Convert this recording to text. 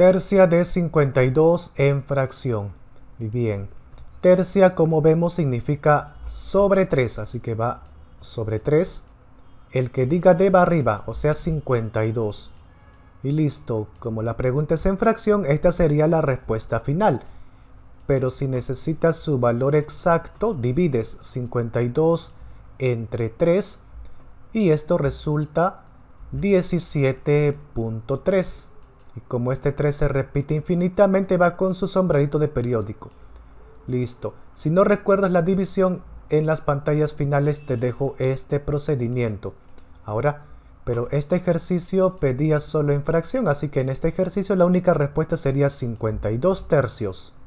tercia de 52 en fracción. Muy bien. Tercia, como vemos, significa sobre 3, así que va sobre 3. El que diga de va arriba, o sea 52. Y listo, como la pregunta es en fracción, esta sería la respuesta final. Pero si necesitas su valor exacto, divides 52 entre 3 y esto resulta 17.3. Y como este 3 se repite infinitamente, va con su sombrerito de periódico. Listo. Si no recuerdas la división, en las pantallas finales te dejo este procedimiento. Ahora, pero este ejercicio pedía solo en fracción, así que en este ejercicio la única respuesta sería 52 tercios.